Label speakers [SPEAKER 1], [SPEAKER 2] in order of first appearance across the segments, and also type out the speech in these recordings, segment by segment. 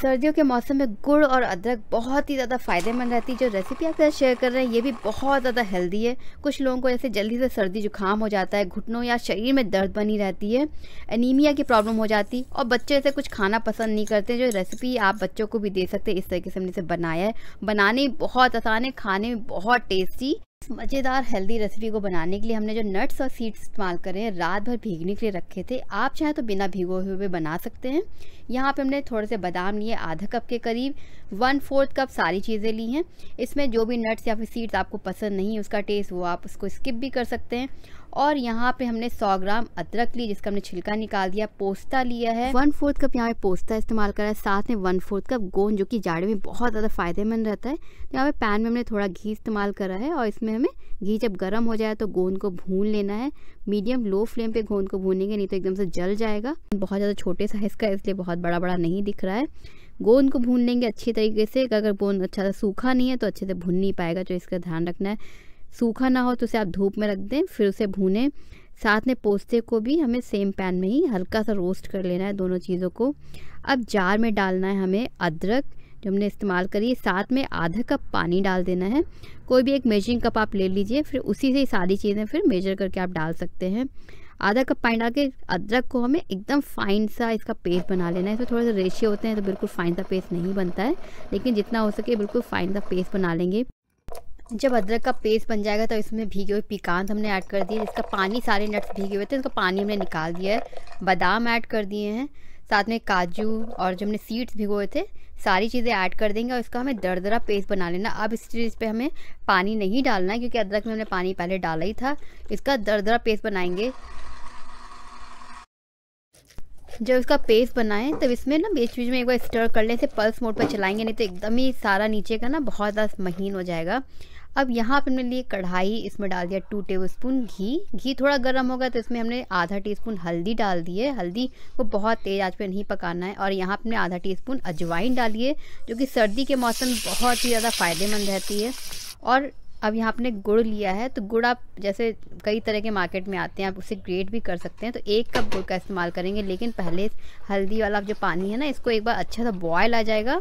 [SPEAKER 1] सर्दियों के मौसम में गुड़ और अदरक बहुत ही ज़्यादा फ़ायदेमंद रहती है जो रेसिपी आपके साथ शेयर कर रहे हैं ये भी बहुत ज़्यादा हेल्दी है कुछ लोगों को जैसे जल्दी से सर्दी जुकाम हो जाता है घुटनों या शरीर में दर्द बनी रहती है एनीमिया की प्रॉब्लम हो जाती और बच्चे ऐसे कुछ खाना पसंद नहीं करते जो रेसिपी आप बच्चों को भी दे सकते इस तरीके से हमने इसे बनाया है बनाने बहुत आसान है खाने में बहुत टेस्टी मज़ेदार हेल्दी रेसिपी को बनाने के लिए हमने जो नट्स और सीड्स इस्तेमाल करें रात भर भीगने के लिए रखे थे आप चाहें तो बिना भिगो हुए भी बना सकते हैं यहाँ पे हमने थोड़े से बादाम लिए आधा कप के करीब वन फोर्थ कप सारी चीज़ें ली हैं इसमें जो भी नट्स या फिर सीड्स आपको पसंद नहीं है उसका टेस्ट वो आप उसको स्किप भी कर सकते हैं और यहाँ पे हमने 100 ग्राम अदरक ली जिसका हमने छिलका निकाल दिया पोस्ता लिया है वन फोर्थ कप यहाँ पे पोस्ता इस्तेमाल करा है साथ में वन फोर्थ कप गोंद जो कि जाड़े में बहुत ज़्यादा फायदेमंद रहता है तो यहाँ पे पैन में हमने थोड़ा घी इस्तेमाल करा है और इसमें हमें घी जब गर्म हो जाए तो गोंद को भून लेना है मीडियम लो फ्लेम पे गोंद को भूनेंगे नहीं तो एकदम से जल जाएगा बहुत ज़्यादा छोटे साइज़ का इसलिए बहुत बड़ा बड़ा नहीं दिख रहा है गोंद को भून लेंगे अच्छी तरीके से अगर गोंद अच्छा सा सूखा नहीं है तो अच्छे से भून नहीं पाएगा जो तो इसका ध्यान रखना है सूखा ना हो तो उसे आप धूप में रख दें फिर उसे भूनें साथ में पोस्ते को भी हमें सेम पैन में ही हल्का सा रोस्ट कर लेना है दोनों चीज़ों को अब जार में डालना है हमें अदरक जो हमने इस्तेमाल करी साथ में आधा कप पानी डाल देना है कोई भी एक मेजरिंग कप आप ले लीजिए फिर उसी से ही सारी चीज़ें फिर मेजर करके आप डाल सकते हैं आधा कप पानी डाल के अदरक को हमें एकदम फाइन सा इसका पेस्ट बना लेना है इसमें थोड़े से रेशे होते हैं तो बिल्कुल फाइन सा पेस्ट नहीं बनता है लेकिन जितना हो सके बिल्कुल फाइन सा पेस्ट बना लेंगे जब अदरक का पेस्ट बन जाएगा तो इसमें भीगे हुए पिकांत हमने ऐड कर दिए जिसका पानी सारे नट्स भीगे हुए थे उसका पानी हमने निकाल दिया है बादाम ऐड कर दिए हैं साथ में काजू और जो हमने सीड्स भिगोए थे सारी चीज़ें ऐड कर देंगे और इसका हमें दरदरा पेस्ट बना लेना अब इस चीज़ पे हमें पानी नहीं डालना है क्योंकि अदरक में हमने पानी पहले डाला ही था इसका दरदरा पेस्ट बनाएंगे जब इसका पेस्ट बनाएं तब इसमें ना बीच बीच में एक बार स्टर कर लें इसे पल्स मोड पर चलाएंगे नहीं तो एकदम ही सारा नीचे का ना बहुत ज़्यादा महीन हो जाएगा अब यहाँ पर हमने लिए कढ़ाई इसमें डाल दिया टू टेबल स्पून घी घी थोड़ा गर्म होगा तो इसमें हमने आधा टीस्पून हल्दी डाल दी है हल्दी को बहुत तेज़ आज पे नहीं पकाना है और यहाँ पर आधा टीस्पून अजवाइन डालिए जो कि सर्दी के मौसम बहुत ही ज़्यादा फ़ायदेमंद रहती है और अब यहाँ आपने गुड़ लिया है तो गुड़ आप जैसे कई तरह के मार्केट में आते हैं आप उसे ग्रेट भी कर सकते हैं तो एक कप गुड़ का इस्तेमाल करेंगे लेकिन पहले हल्दी वाला जो पानी है ना इसको एक बार अच्छा सा बॉयल आ जाएगा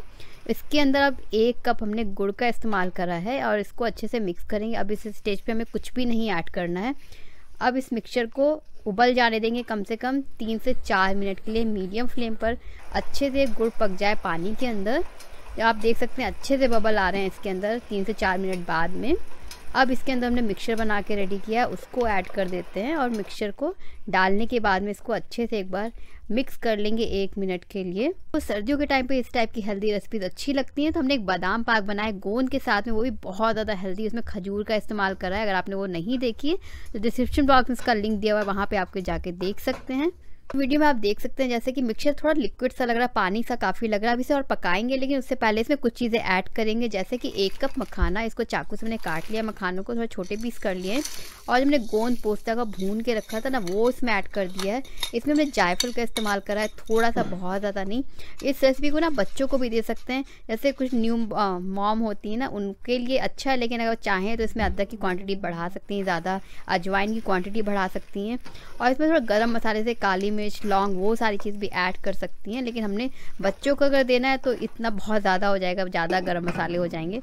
[SPEAKER 1] इसके अंदर अब एक कप हमने गुड़ का इस्तेमाल करा है और इसको अच्छे से मिक्स करेंगे अब इस स्टेज पर हमें कुछ भी नहीं ऐड करना है अब इस मिक्सचर को उबल जाने देंगे कम से कम तीन से चार मिनट के लिए मीडियम फ्लेम पर अच्छे से गुड़ पक जाए पानी के अंदर आप देख सकते हैं अच्छे से बबल आ रहे हैं इसके अंदर तीन से चार मिनट बाद में अब इसके अंदर हमने मिक्सचर बना के रेडी किया है उसको ऐड कर देते हैं और मिक्सचर को डालने के बाद में इसको अच्छे से एक बार मिक्स कर लेंगे एक मिनट के लिए तो सर्दियों के टाइम पे इस टाइप की हेल्दी रेसिपीज अच्छी लगती हैं तो हमने एक बादाम पाक बनाया गोंद के साथ में वो भी बहुत ज़्यादा हेल्दी उसमें खजूर का इस्तेमाल करा है अगर आपने वो नहीं देखी तो डिस्क्रिप्शन बॉक्स में उसका लिंक दिया हुआ है वहाँ पर आपके जाके देख सकते हैं वीडियो में आप देख सकते हैं जैसे कि मिक्सचर थोड़ा लिक्विड सा लग रहा है पानी सा काफ़ी लग रहा है अब इसे और पकाएंगे लेकिन उससे पहले इसमें कुछ चीज़ें ऐड करेंगे जैसे कि एक कप मखाना इसको चाकू से मैंने काट लिया मखानों को थोड़ा छोटे पीस कर लिए और हमने गोंद पोस्ता का भून के रखा था ना वो इसमें ऐड कर दिया है इसमें हमने जायफल का इस्तेमाल करा है थोड़ा सा बहुत ज़्यादा नहीं इस रेसिपी को ना बच्चों को भी दे सकते हैं जैसे कुछ न्यू मॉम होती है ना उनके लिए अच्छा है लेकिन अगर चाहें तो इसमें अदरक की क्वांटिटी बढ़ा सकती हैं ज़्यादा अजवाइन की क्वान्टिटी बढ़ा सकती हैं और इसमें थोड़ा गर्म मसाले से काली इमेज लॉन्ग वो सारी चीज़ भी ऐड कर सकती हैं लेकिन हमने बच्चों को अगर देना है तो इतना बहुत ज़्यादा हो जाएगा ज़्यादा गर्म मसाले हो जाएंगे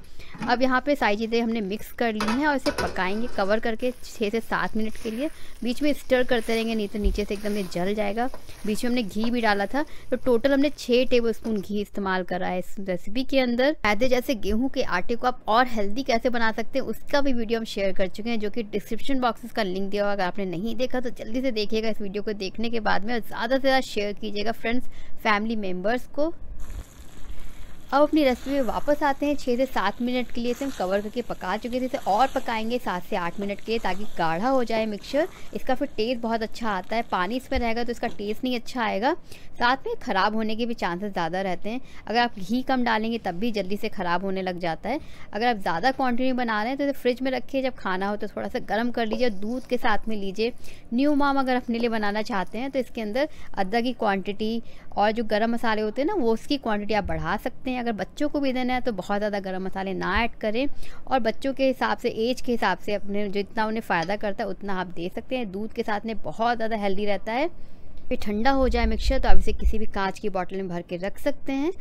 [SPEAKER 1] अब यहाँ पे सारी चीज़ें हमने मिक्स कर ली हैं और इसे पकाएंगे कवर करके छः से सात मिनट के लिए बीच में स्टर करते रहेंगे नहीं तो नीचे से एकदम ये जल जाएगा बीच में हमने घी भी डाला था तो टोटल हमने छः टेबल स्पून घी इस्तेमाल करा है इस रेसिपी के अंदर मैदे जैसे गेहूँ के आटे को आप और हेल्दी कैसे बना सकते हैं उसका भी वीडियो हम शेयर कर चुके हैं जो कि डिस्क्रिप्शन बॉक्स का लिंक दिया हुआ अगर आपने नहीं देखा तो जल्दी से देखिएगा इस वीडियो को देखने के बाद में ज़्यादा से ज़्यादा शेयर कीजिएगा फ्रेंड्स फैमिली मेम्बर्स को अब अपनी रेसिपी में वापस आते हैं छः से सात मिनट के लिए इसे तो हम कवर करके पका चुके थे इसे और पकाएंगे सात से आठ मिनट के लिए ताकि गाढ़ा हो जाए मिक्सचर इसका फिर टेस्ट बहुत अच्छा आता है पानी इसमें रहेगा तो इसका टेस्ट नहीं अच्छा आएगा साथ में ख़राब होने के भी चांसेस ज़्यादा रहते हैं अगर आप घी कम डालेंगे तब भी जल्दी से ख़राब होने लग जाता है अगर आप ज़्यादा क्वान्टिटी बना रहे हैं तो इसे फ्रिज में रखिए जब खाना हो तो थोड़ा सा गर्म कर लीजिए दूध के साथ में लीजिए न्यू माम अगर अपने लिए बनाना चाहते हैं तो इसके अंदर अदरक की क्वान्टिटी और जो गर्म मसाले होते हैं ना वो उसकी क्वान्टिटी आप बढ़ा सकते हैं हैं अगर बच्चों को भी देना है तो बहुत ज़्यादा गर्म मसाले ना ऐड करें और बच्चों के हिसाब से एज के हिसाब से अपने जितना उन्हें फ़ायदा करता है उतना आप दे सकते हैं दूध के साथ में बहुत ज़्यादा हेल्दी रहता है फिर ठंडा हो जाए मिक्सचर तो आप इसे किसी भी कांच की बॉटल में भर के रख सकते हैं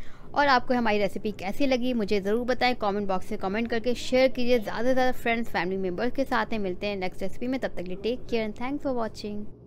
[SPEAKER 1] और आपको हमारी रेसिपी कैसी लगी मुझे ज़रूर बताएं कमेंट बॉक्स में कमेंट करके शेयर कीजिए ज़्यादा से ज़्यादा फ्रेंड्स फैमिली मेम्बर्स के साथ हैं मिलते हैं नेक्स्ट रेसिपी में तब तक लिए take care and thanks for watching